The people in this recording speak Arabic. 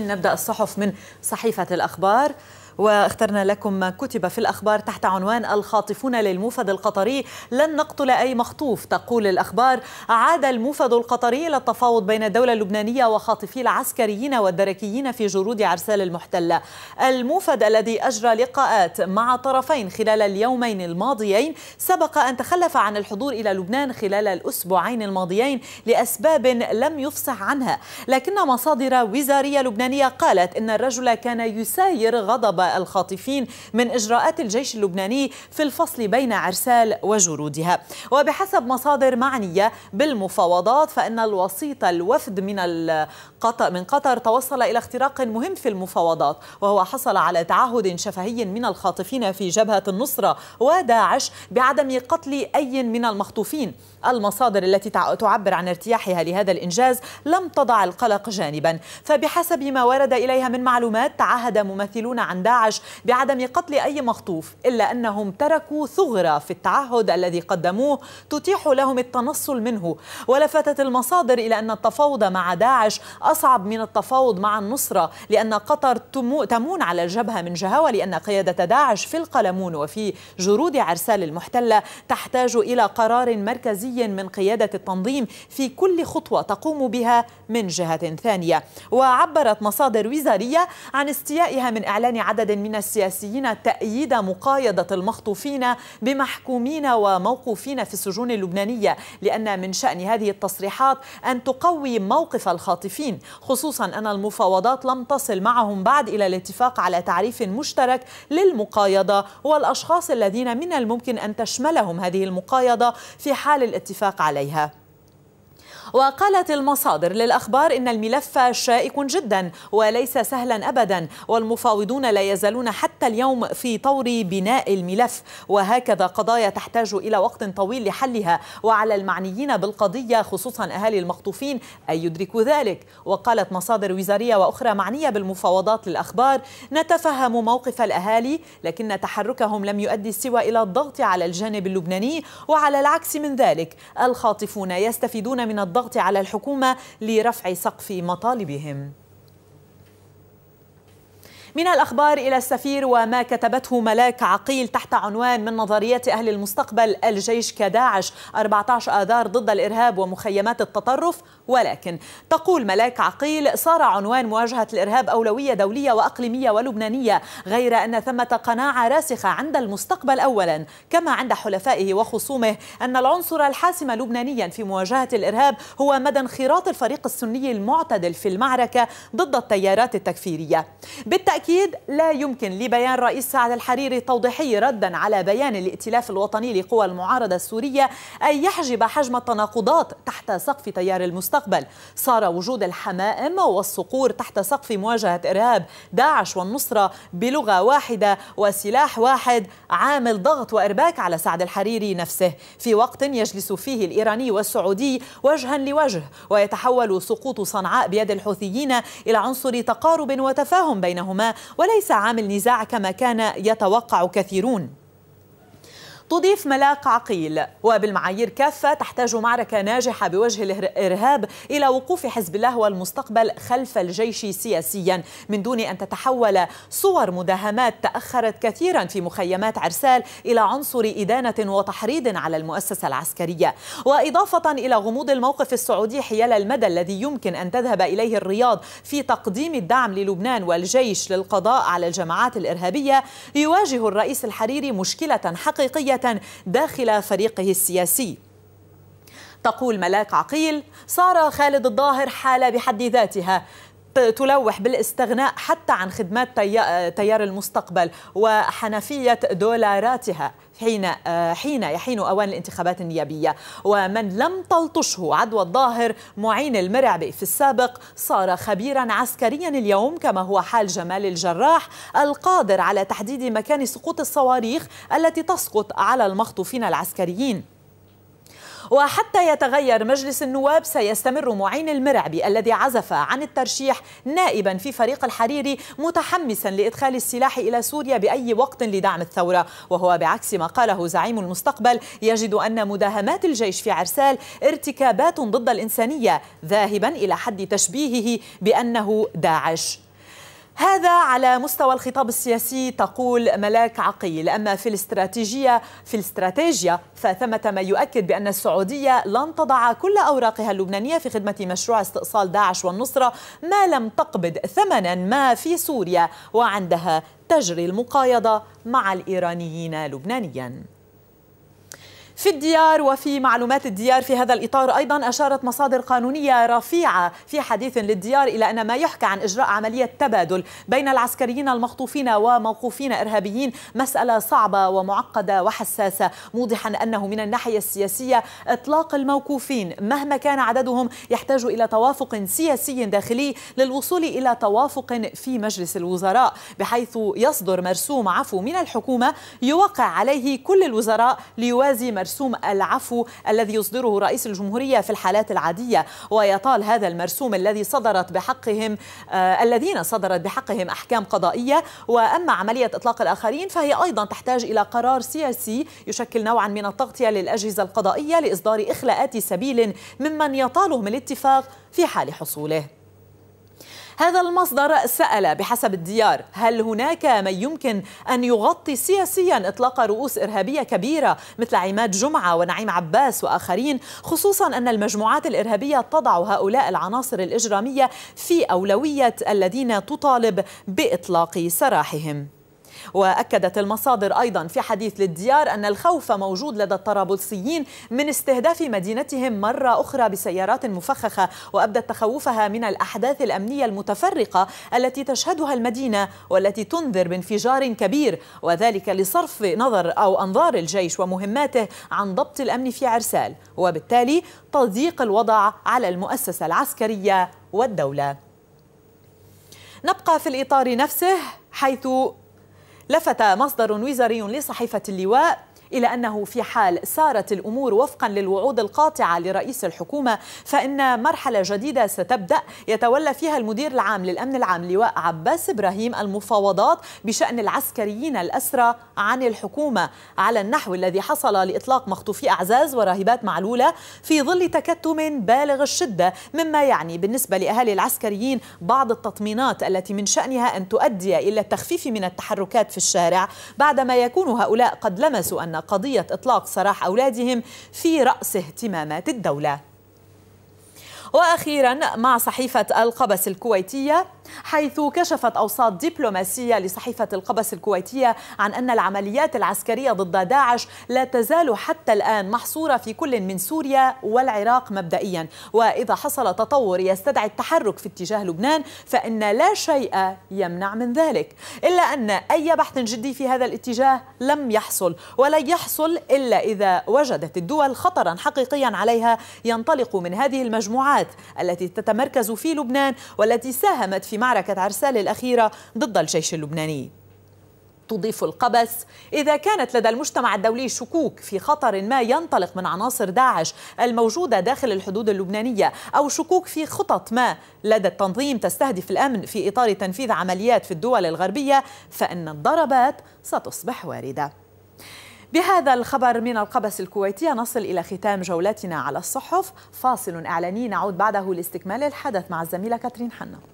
نبدأ الصحف من صحيفة الأخبار واخترنا لكم ما كتب في الأخبار تحت عنوان الخاطفون للموفد القطري لن نقتل أي مخطوف تقول الأخبار عاد الموفد القطري إلى التفاوض بين الدولة اللبنانية وخاطفي العسكريين والدركيين في جرود عرسال المحتلة الموفد الذي أجرى لقاءات مع طرفين خلال اليومين الماضيين سبق أن تخلف عن الحضور إلى لبنان خلال الأسبوعين الماضيين لأسباب لم يفصح عنها لكن مصادر وزارية لبنانية قالت إن الرجل كان يساير غضب الخاطفين من إجراءات الجيش اللبناني في الفصل بين عرسال وجرودها وبحسب مصادر معنية بالمفاوضات فإن الوسيط الوفد من قطر من قطر توصل إلى اختراق مهم في المفاوضات وهو حصل على تعهد شفهي من الخاطفين في جبهة النصرة وداعش بعدم قتل أي من المخطوفين المصادر التي تعبر عن ارتياحها لهذا الإنجاز لم تضع القلق جانبا فبحسب ما ورد إليها من معلومات تعهد ممثلون عن داعش داعش بعدم قتل أي مخطوف إلا أنهم تركوا ثغرة في التعهد الذي قدموه تتيح لهم التنصل منه ولفتت المصادر إلى أن التفاوض مع داعش أصعب من التفاوض مع النصرة لأن قطر تمون على الجبهة من جهة ولأن قيادة داعش في القلمون وفي جرود عرسال المحتلة تحتاج إلى قرار مركزي من قيادة التنظيم في كل خطوة تقوم بها من جهة ثانية وعبرت مصادر وزارية عن استيائها من إعلان عدد عدد من السياسيين تأييد مقايضة المخطوفين بمحكومين وموقوفين في السجون اللبنانية لأن من شأن هذه التصريحات أن تقوي موقف الخاطفين خصوصا أن المفاوضات لم تصل معهم بعد إلى الاتفاق على تعريف مشترك للمقايضة والأشخاص الذين من الممكن أن تشملهم هذه المقايضة في حال الاتفاق عليها وقالت المصادر للأخبار إن الملف شائك جدا وليس سهلا أبدا والمفاوضون لا يزالون حتى اليوم في طور بناء الملف وهكذا قضايا تحتاج إلى وقت طويل لحلها وعلى المعنيين بالقضية خصوصا أهالي المخطوفين أن يدركوا ذلك وقالت مصادر وزارية وأخرى معنية بالمفاوضات للأخبار نتفهم موقف الأهالي لكن تحركهم لم يؤدي سوى إلى الضغط على الجانب اللبناني وعلى العكس من ذلك الخاطفون يستفيدون من الضغط الضغط على الحكومة لرفع سقف مطالبهم من الأخبار إلى السفير وما كتبته ملاك عقيل تحت عنوان من نظريات أهل المستقبل الجيش كداعش 14 آذار ضد الإرهاب ومخيمات التطرف ولكن تقول ملاك عقيل صار عنوان مواجهة الإرهاب أولوية دولية وأقليمية ولبنانية غير أن ثمة قناعة راسخة عند المستقبل أولا كما عند حلفائه وخصومه أن العنصر الحاسم لبنانيا في مواجهة الإرهاب هو مدى انخراط الفريق السني المعتدل في المعركة ضد التيارات التكفيرية بالتأكيد بالتأكيد لا يمكن لبيان رئيس سعد الحريري التوضيحي ردا على بيان الائتلاف الوطني لقوى المعارضة السورية أن يحجب حجم التناقضات تحت سقف تيار المستقبل صار وجود الحمائم والصقور تحت سقف مواجهة إرهاب داعش والنصرة بلغة واحدة وسلاح واحد عامل ضغط وإرباك على سعد الحريري نفسه في وقت يجلس فيه الإيراني والسعودي وجها لوجه ويتحول سقوط صنعاء بيد الحوثيين إلى عنصر تقارب وتفاهم بينهما وليس عامل نزاع كما كان يتوقع كثيرون تضيف ملاك عقيل وبالمعايير كافة تحتاج معركة ناجحة بوجه الإرهاب إلى وقوف حزب الله والمستقبل خلف الجيش سياسيا من دون أن تتحول صور مداهمات تأخرت كثيرا في مخيمات عرسال إلى عنصر إدانة وتحريض على المؤسسة العسكرية وإضافة إلى غموض الموقف السعودي حيال المدى الذي يمكن أن تذهب إليه الرياض في تقديم الدعم للبنان والجيش للقضاء على الجماعات الإرهابية يواجه الرئيس الحريري مشكلة حقيقية داخل فريقه السياسي تقول ملاك عقيل صار خالد الظاهر حالة بحد ذاتها تلوح بالاستغناء حتى عن خدمات تيار المستقبل وحنفية دولاراتها حين آه، حين يحين اوان الانتخابات النيابيه ومن لم تلطشه عدوى الظاهر معين المرعبي في السابق صار خبيرا عسكريا اليوم كما هو حال جمال الجراح القادر على تحديد مكان سقوط الصواريخ التي تسقط على المخطوفين العسكريين وحتى يتغير مجلس النواب سيستمر معين المرعبي الذي عزف عن الترشيح نائبا في فريق الحريري متحمسا لإدخال السلاح إلى سوريا بأي وقت لدعم الثورة وهو بعكس ما قاله زعيم المستقبل يجد أن مداهمات الجيش في عرسال ارتكابات ضد الإنسانية ذاهبا إلى حد تشبيهه بأنه داعش هذا على مستوى الخطاب السياسي تقول ملاك عقيل أما في الاستراتيجية في الاستراتيجية فثمة ما يؤكد بأن السعودية لن تضع كل أوراقها اللبنانية في خدمة مشروع استئصال داعش والنصرة ما لم تقبض ثمنا ما في سوريا وعندها تجري المقايضة مع الإيرانيين لبنانياً في الديار وفي معلومات الديار في هذا الإطار أيضا أشارت مصادر قانونية رفيعة في حديث للديار إلى أن ما يحكى عن إجراء عملية تبادل بين العسكريين المخطوفين وموقوفين إرهابيين مسألة صعبة ومعقدة وحساسة موضحا أنه من الناحية السياسية إطلاق الموقوفين مهما كان عددهم يحتاج إلى توافق سياسي داخلي للوصول إلى توافق في مجلس الوزراء بحيث يصدر مرسوم عفو من الحكومة يوقع عليه كل الوزراء ليوازي مرسوم العفو الذي يصدره رئيس الجمهورية في الحالات العادية ويطال هذا المرسوم الذي صدرت بحقهم آه، الذين صدرت بحقهم أحكام قضائية وأما عملية إطلاق الآخرين فهي أيضا تحتاج إلى قرار سياسي يشكل نوعا من التغطية للأجهزة القضائية لإصدار إخلاءات سبيل ممن يطالهم الاتفاق في حال حصوله هذا المصدر سأل بحسب الديار هل هناك من يمكن أن يغطي سياسيا إطلاق رؤوس إرهابية كبيرة مثل عماد جمعة ونعيم عباس وآخرين خصوصا أن المجموعات الإرهابية تضع هؤلاء العناصر الإجرامية في أولوية الذين تطالب بإطلاق سراحهم وأكدت المصادر أيضا في حديث للديار أن الخوف موجود لدى الطرابلسيين من استهداف مدينتهم مرة أخرى بسيارات مفخخة وأبدت تخوفها من الأحداث الأمنية المتفرقة التي تشهدها المدينة والتي تنذر بانفجار كبير وذلك لصرف نظر أو أنظار الجيش ومهماته عن ضبط الأمن في عرسال وبالتالي تضييق الوضع على المؤسسة العسكرية والدولة نبقى في الإطار نفسه حيث لفت مصدر وزاري لصحيفة اللواء إلى أنه في حال سارت الأمور وفقا للوعود القاطعة لرئيس الحكومة فإن مرحلة جديدة ستبدأ يتولى فيها المدير العام للأمن العام لواء عباس إبراهيم المفاوضات بشأن العسكريين الأسرى عن الحكومة على النحو الذي حصل لإطلاق مخطوفي أعزاز وراهبات معلولة في ظل تكتم بالغ الشدة مما يعني بالنسبة لأهالي العسكريين بعض التطمينات التي من شأنها أن تؤدي إلى التخفيف من التحركات في الشارع بعدما يكون هؤلاء قد لمسوا أن قضية إطلاق سراح أولادهم في رأس اهتمامات الدولة وأخيرا مع صحيفة القبس الكويتية حيث كشفت أوساط دبلوماسية لصحيفة القبس الكويتية عن أن العمليات العسكرية ضد داعش لا تزال حتى الآن محصورة في كل من سوريا والعراق مبدئيا وإذا حصل تطور يستدعي التحرك في اتجاه لبنان فإن لا شيء يمنع من ذلك إلا أن أي بحث جدي في هذا الاتجاه لم يحصل ولا يحصل إلا إذا وجدت الدول خطرا حقيقيا عليها ينطلق من هذه المجموعات الجماعات التي تتمركز في لبنان والتي ساهمت في معركة عرسال الأخيرة ضد الجيش اللبناني تضيف القبس إذا كانت لدى المجتمع الدولي شكوك في خطر ما ينطلق من عناصر داعش الموجودة داخل الحدود اللبنانية أو شكوك في خطط ما لدى التنظيم تستهدف الأمن في إطار تنفيذ عمليات في الدول الغربية فإن الضربات ستصبح واردة بهذا الخبر من القبس الكويتية نصل إلى ختام جولتنا على الصحف فاصل إعلاني نعود بعده لاستكمال الحدث مع الزميلة كاترين حنا